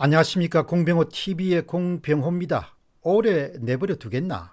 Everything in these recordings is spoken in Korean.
안녕하십니까 공병호 TV의 공병호입니다. 오래 내버려 두겠나?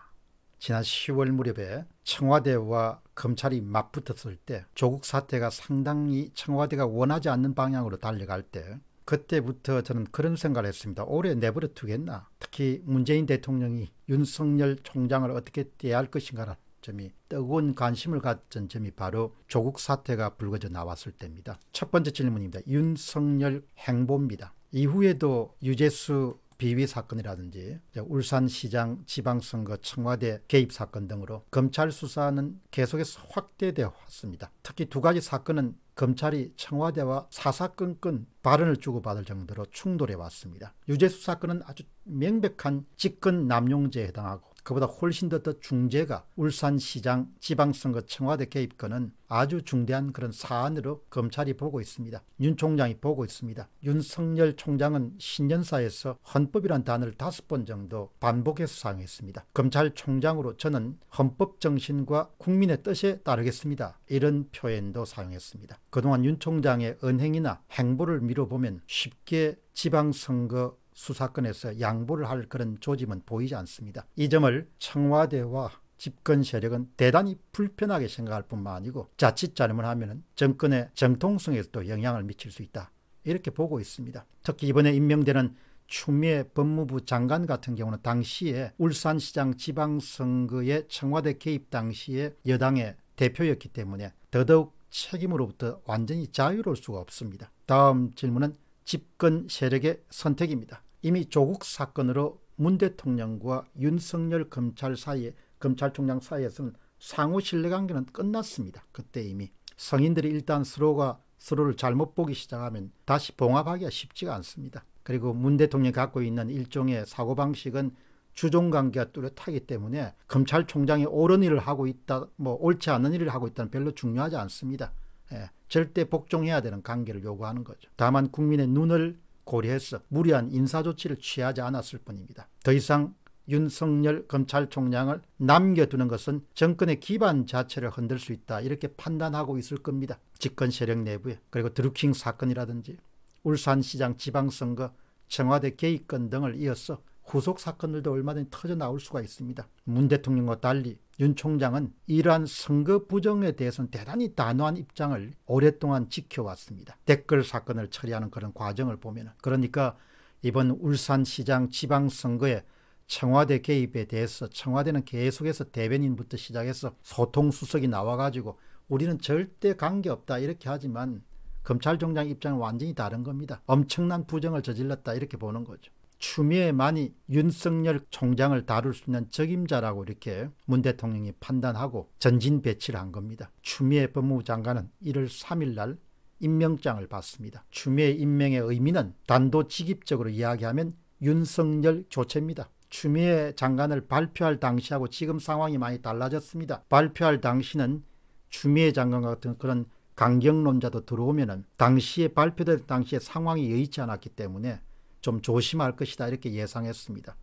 지난 10월 무렵에 청와대와 검찰이 맞붙었을 때 조국 사태가 상당히 청와대가 원하지 않는 방향으로 달려갈 때 그때부터 저는 그런 생각을 했습니다. 오래 내버려 두겠나? 특히 문재인 대통령이 윤석열 총장을 어떻게 대할 것인가라는 점이 뜨거운 관심을 갖던 점이 바로 조국 사태가 불거져 나왔을 때입니다. 첫 번째 질문입니다. 윤석열 행보입니다. 이후에도 유재수 비위 사건이라든지 울산시장 지방선거 청와대 개입 사건 등으로 검찰 수사는 계속해서 확대되어 왔습니다. 특히 두 가지 사건은 검찰이 청와대와 사사건건 발언을 주고받을 정도로 충돌해 왔습니다. 유재수 사건은 아주 명백한 직권 남용죄에 해당하고 그보다 훨씬 더, 더 중재가 울산시장 지방선거 청와대 개입건은 아주 중대한 그런 사안으로 검찰이 보고 있습니다. 윤 총장이 보고 있습니다. 윤석열 총장은 신년사에서 헌법이란 단어를 다섯 번 정도 반복해서 사용했습니다. 검찰총장으로 저는 헌법 정신과 국민의 뜻에 따르겠습니다. 이런 표현도 사용했습니다. 그동안 윤 총장의 은행이나 행보를 미뤄보면 쉽게 지방선거 수사권에서 양보를 할 그런 조짐은 보이지 않습니다. 이 점을 청와대와 집권 세력은 대단히 불편하게 생각할 뿐만 아니고 자칫 잘못하면 정권의 정통성에도 영향을 미칠 수 있다. 이렇게 보고 있습니다. 특히 이번에 임명되는 추미애 법무부 장관 같은 경우는 당시에 울산시장 지방선거에 청와대 개입 당시에 여당의 대표였기 때문에 더더욱 책임으로부터 완전히 자유로울 수가 없습니다. 다음 질문은 집권 세력의 선택입니다. 이미 조국 사건으로 문 대통령과 윤석열 검찰 사이 검찰총장 사이에서는 상호 신뢰관계는 끝났습니다. 그때 이미 성인들이 일단 서로가 서로를 잘못 보기 시작하면 다시 봉합하기가 쉽지가 않습니다. 그리고 문 대통령이 갖고 있는 일종의 사고방식은 주종관계가 뚜렷하기 때문에 검찰총장이 옳은 일을 하고 있다, 뭐 옳지 않은 일을 하고 있다는 별로 중요하지 않습니다. 예, 절대 복종해야 되는 관계를 요구하는 거죠. 다만 국민의 눈을 고려해서 무리한 인사조치를 취하지 않았을 뿐입니다. 더 이상 윤석열 검찰총장을 남겨두는 것은 정권의 기반 자체를 흔들 수 있다 이렇게 판단하고 있을 겁니다. 집권 세력 내부에 그리고 드루킹 사건이라든지 울산시장 지방선거 청와대 개입건 등을 이어서 후속 사건들도 얼마든지 터져 나올 수가 있습니다. 문 대통령과 달리 윤 총장은 이러한 선거 부정에 대해서는 대단히 단호한 입장을 오랫동안 지켜왔습니다. 댓글 사건을 처리하는 그런 과정을 보면 그러니까 이번 울산시장 지방선거에 청와대 개입에 대해서 청와대는 계속해서 대변인부터 시작해서 소통수석이 나와가지고 우리는 절대 관계없다 이렇게 하지만 검찰총장 입장은 완전히 다른 겁니다. 엄청난 부정을 저질렀다 이렇게 보는 거죠. 추미애만이 윤석열 총장을 다룰 수 있는 적임자라고 이렇게 문 대통령이 판단하고 전진 배치를 한 겁니다. 추미애 법무부 장관은 1월 3일 날 임명장을 받습니다. 추미애 임명의 의미는 단도직입적으로 이야기하면 윤석열 교체입니다. 추미애 장관을 발표할 당시하고 지금 상황이 많이 달라졌습니다. 발표할 당시는 추미애 장관 같은 그런 강경론자도 들어오면은 당시에 발표될 당시의 상황이 여의치 않았기 때문에 좀 조심할 것이다 이렇게 예상했습니다.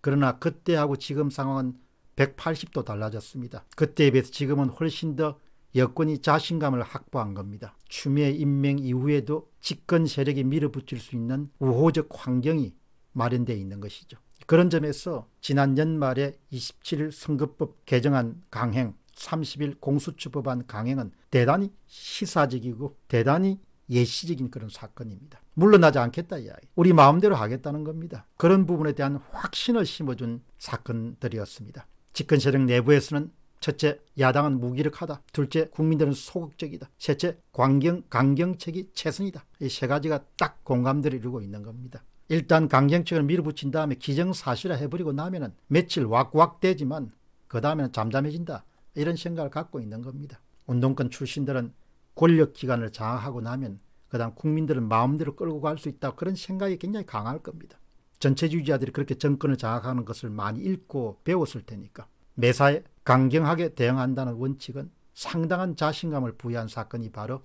그러나 그때하고 지금 상황은 180도 달라졌습니다. 그때에 비해서 지금은 훨씬 더 여권이 자신감을 확보한 겁니다. 추미애 임명 이후에도 집권 세력이 밀어붙일 수 있는 우호적 환경이 마련되어 있는 것이죠. 그런 점에서 지난 연말에 27일 선거법 개정안 강행, 30일 공수처법안 강행은 대단히 시사적이고 대단히 예시적인 그런 사건입니다. 물러나지 않겠다 이야기. 우리 마음대로 하겠다는 겁니다. 그런 부분에 대한 확신을 심어준 사건들이었습니다. 집권 세력 내부에서는 첫째, 야당은 무기력하다. 둘째, 국민들은 소극적이다. 셋째, 광경, 강경책이 최선이다. 이 세 가지가 딱 공감대를 이루고 있는 겁니다. 일단 강경책을 밀어붙인 다음에 기정사실화 해버리고 나면은 며칠 왁왁되지만그 다음에는 잠잠해진다. 이런 생각을 갖고 있는 겁니다. 운동권 출신들은 권력기관을 장악하고 나면 그 다음 국민들은 마음대로 끌고 갈 수 있다 그런 생각이 굉장히 강할 겁니다. 전체주의자들이 그렇게 정권을 장악하는 것을 많이 읽고 배웠을 테니까 매사에 강경하게 대응한다는 원칙은 상당한 자신감을 부여한 사건이 바로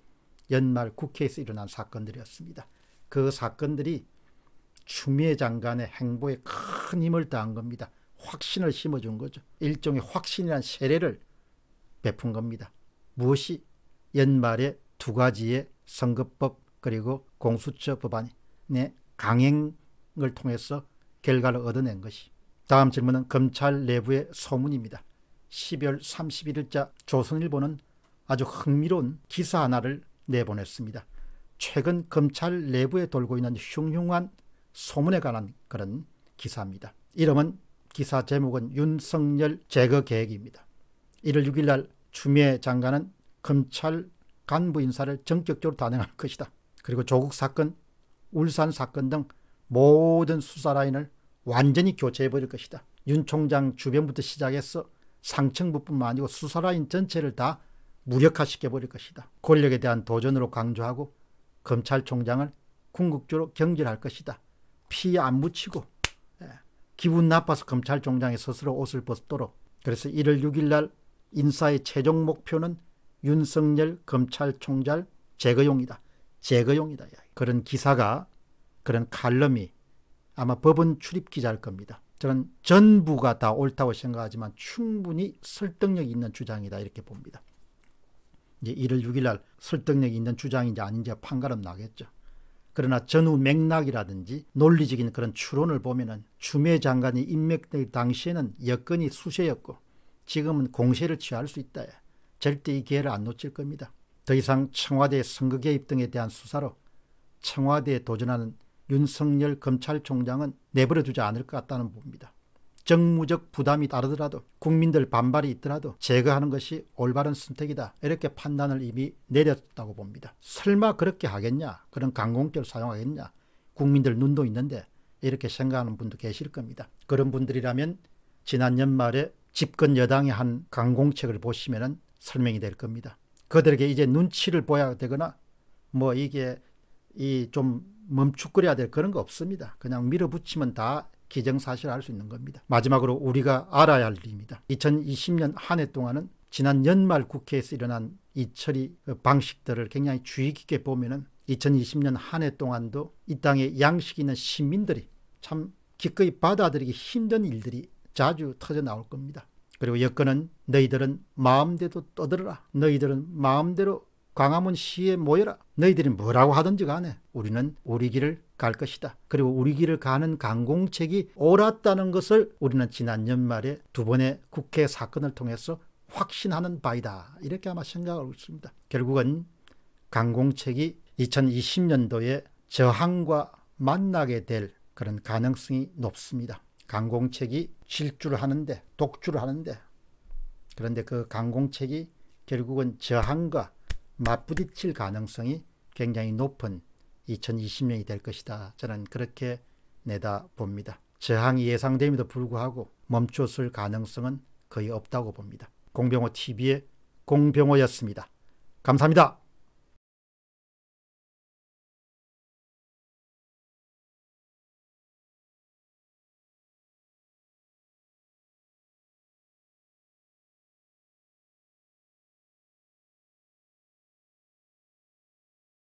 연말 국회에서 일어난 사건들이었습니다. 그 사건들이 추미애 장관의 행보에 큰 힘을 다한 겁니다. 확신을 심어준 거죠. 일종의 확신이란 세례를 베푼 겁니다. 무엇이 연말에 두 가지의 선거법 그리고 공수처 법안의 강행을 통해서 결과를 얻어낸 것이 다음 질문은 검찰 내부의 소문입니다. 12월 31일자 조선일보는 아주 흥미로운 기사 하나를 내보냈습니다. 최근 검찰 내부에 돌고 있는 흉흉한 소문에 관한 그런 기사입니다. 이름은 기사 제목은 윤석열 제거 계획입니다. 1월 6일 날 추미애 장관은 검찰 간부 인사를 전격적으로 단행할 것이다. 그리고 조국 사건, 울산 사건 등 모든 수사 라인을 완전히 교체해버릴 것이다. 윤 총장 주변부터 시작해서 상층부뿐만 아니고 수사 라인 전체를 다 무력화시켜버릴 것이다. 권력에 대한 도전으로 강조하고 검찰총장을 궁극적으로 경질할 것이다. 피 안 묻히고 예, 기분 나빠서 검찰총장이 스스로 옷을 벗도록 그래서 1월 6일 날 인사의 최종 목표는 윤석열 검찰총장 제거용이다. 제거용이다. 그런 기사가 그런 칼럼이 아마 법원 출입 기자일 겁니다. 저는 전부가 다 옳다고 생각하지만 충분히 설득력 있는 주장이다 이렇게 봅니다. 이제 1월 6일 날 설득력 있는 주장인지 아닌지 판가름 나겠죠. 그러나 전후 맥락이라든지 논리적인 그런 추론을 보면은 추미애 장관이 임명될 당시에는 여건이 수세였고 지금은 공세를 취할 수 있다. 절대 이 기회를 안 놓칠 겁니다. 더 이상 청와대 선거 개입 등에 대한 수사로 청와대에 도전하는 윤석열 검찰총장은 내버려 두지 않을 것 같다는 봅니다. 정무적 부담이 따르더라도 국민들 반발이 있더라도 제거하는 것이 올바른 선택이다 이렇게 판단을 이미 내렸다고 봅니다. 설마 그렇게 하겠냐 그런 강공죄를 사용하겠냐 국민들 눈도 있는데 이렇게 생각하는 분도 계실 겁니다. 그런 분들이라면 지난 연말에 집권 여당의 한 강공책을 보시면 설명이 될 겁니다. 그들에게 이제 눈치를 보여야 되거나 뭐 이게 이 좀멈추거려야될 그런 거 없습니다. 그냥 밀어붙이면 다 기정사실화할 수 있는 겁니다. 마지막으로 우리가 알아야 할 일입니다. 2020년 한 해 동안은 지난 연말 국회에서 일어난 이 처리 그 방식들을 굉장히 주의 깊게 보면은 2020년 한 해 동안도 이 땅에 양식 있는 시민들이 참 기꺼이 받아들이기 힘든 일들이 자주 터져 나올 겁니다. 그리고 여건은 너희들은 마음대로 떠들어라. 너희들은 마음대로 광화문 시에 모여라. 너희들이 뭐라고 하든지 간에 우리는 우리 길을 갈 것이다. 그리고 우리 길을 가는 강공책이 옳았다는 것을 우리는 지난 연말에 두 번의 국회 사건을 통해서 확신하는 바이다. 이렇게 아마 생각하고 있습니다. 결국은 강공책이 2020년도에 저항과 만나게 될 그런 가능성이 높습니다. 강공책이 질주를 하는데 독주를 하는데 그런데 그 강공책이 결국은 저항과 맞부딪힐 가능성이 굉장히 높은 2020년이 될 것이다. 저는 그렇게 내다봅니다. 저항이 예상됨에도 불구하고 멈췄을 가능성은 거의 없다고 봅니다. 공병호 TV의 공병호였습니다. 감사합니다.